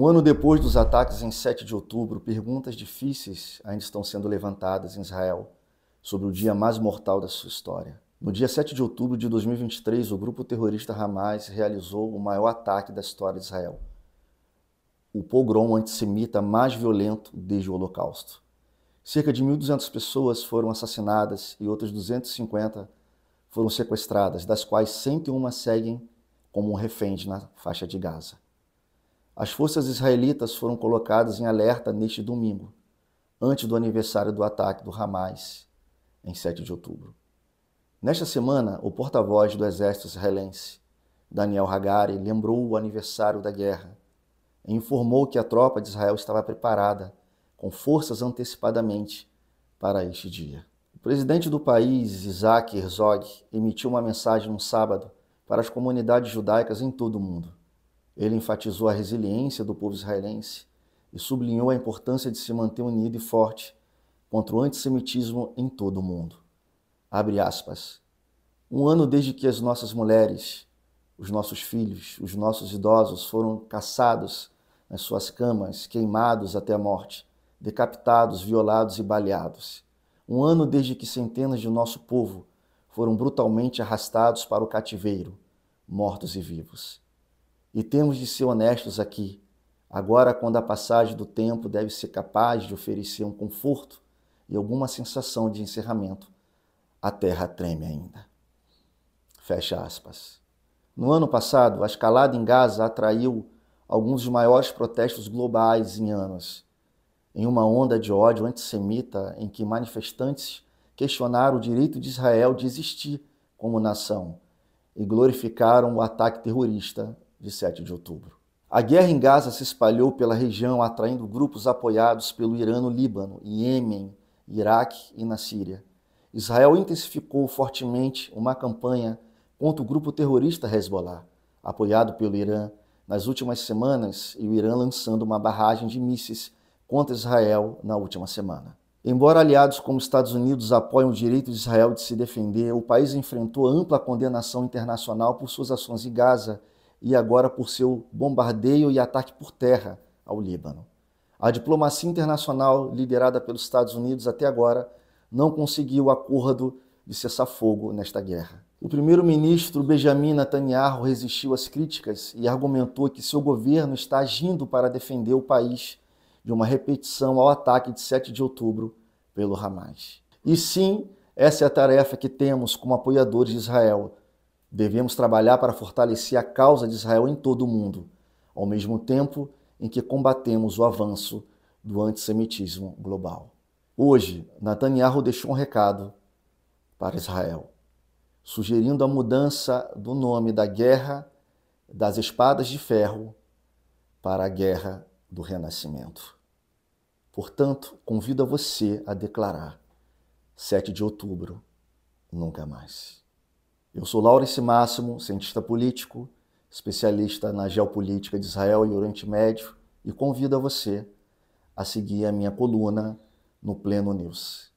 Um ano depois dos ataques em 7 de outubro, perguntas difíceis ainda estão sendo levantadas em Israel sobre o dia mais mortal da sua história. No dia 7 de outubro de 2023, o grupo terrorista Hamas realizou o maior ataque da história de Israel. O pogrom antissemita mais violento desde o Holocausto. Cerca de 1.200 pessoas foram assassinadas e outras 250 foram sequestradas, das quais 101 seguem como reféns na faixa de Gaza. As forças israelitas foram colocadas em alerta neste domingo, antes do aniversário do ataque do Hamas, em 7 de outubro. Nesta semana, o porta-voz do exército israelense, Daniel Hagari, lembrou o aniversário da guerra e informou que a tropa de Israel estava preparada com forças antecipadamente para este dia. O presidente do país, Isaac Herzog, emitiu uma mensagem no sábado para as comunidades judaicas em todo o mundo. Ele enfatizou a resiliência do povo israelense e sublinhou a importância de se manter unido e forte contra o antissemitismo em todo o mundo. Abre aspas. Um ano desde que as nossas mulheres, os nossos filhos, os nossos idosos foram caçados nas suas camas, queimados até a morte, decapitados, violados e baleados. Um ano desde que centenas de nosso povo foram brutalmente arrastados para o cativeiro, mortos e vivos. E temos de ser honestos aqui. Agora, quando a passagem do tempo deve ser capaz de oferecer um conforto e alguma sensação de encerramento, a terra treme ainda. Fecha aspas. No ano passado, a escalada em Gaza atraiu alguns dos maiores protestos globais em anos, em uma onda de ódio antissemita em que manifestantes questionaram o direito de Israel de existir como nação e glorificaram o ataque terrorista de 7 de outubro. A guerra em Gaza se espalhou pela região, atraindo grupos apoiados pelo Irã no Líbano, Iêmen, Iraque e na Síria. Israel intensificou fortemente uma campanha contra o grupo terrorista Hezbollah, apoiado pelo Irã, nas últimas semanas e o Irã lançando uma barragem de mísseis contra Israel na última semana. Embora aliados como Estados Unidos apoiem o direito de Israel de se defender, o país enfrentou ampla condenação internacional por suas ações em Gaza e agora por seu bombardeio e ataque por terra ao Líbano. A diplomacia internacional liderada pelos Estados Unidos até agora não conseguiu acordo de cessar-fogo nesta guerra. O primeiro-ministro Benjamin Netanyahu resistiu às críticas e argumentou que seu governo está agindo para defender o país de uma repetição ao ataque de 7 de outubro pelo Hamas. E sim, essa é a tarefa que temos como apoiadores de Israel Devemos trabalhar para fortalecer a causa de Israel em todo o mundo, ao mesmo tempo em que combatemos o avanço do antissemitismo global. Hoje, Netanyahu deixou um recado para Israel, sugerindo a mudança do nome da guerra das espadas de ferro para a guerra do renascimento. Portanto, convido a você a declarar 7 de outubro, nunca mais. Eu sou Laurence Máximo, cientista político, especialista na geopolítica de Israel e Oriente Médio, e convido a você a seguir a minha coluna no Pleno News.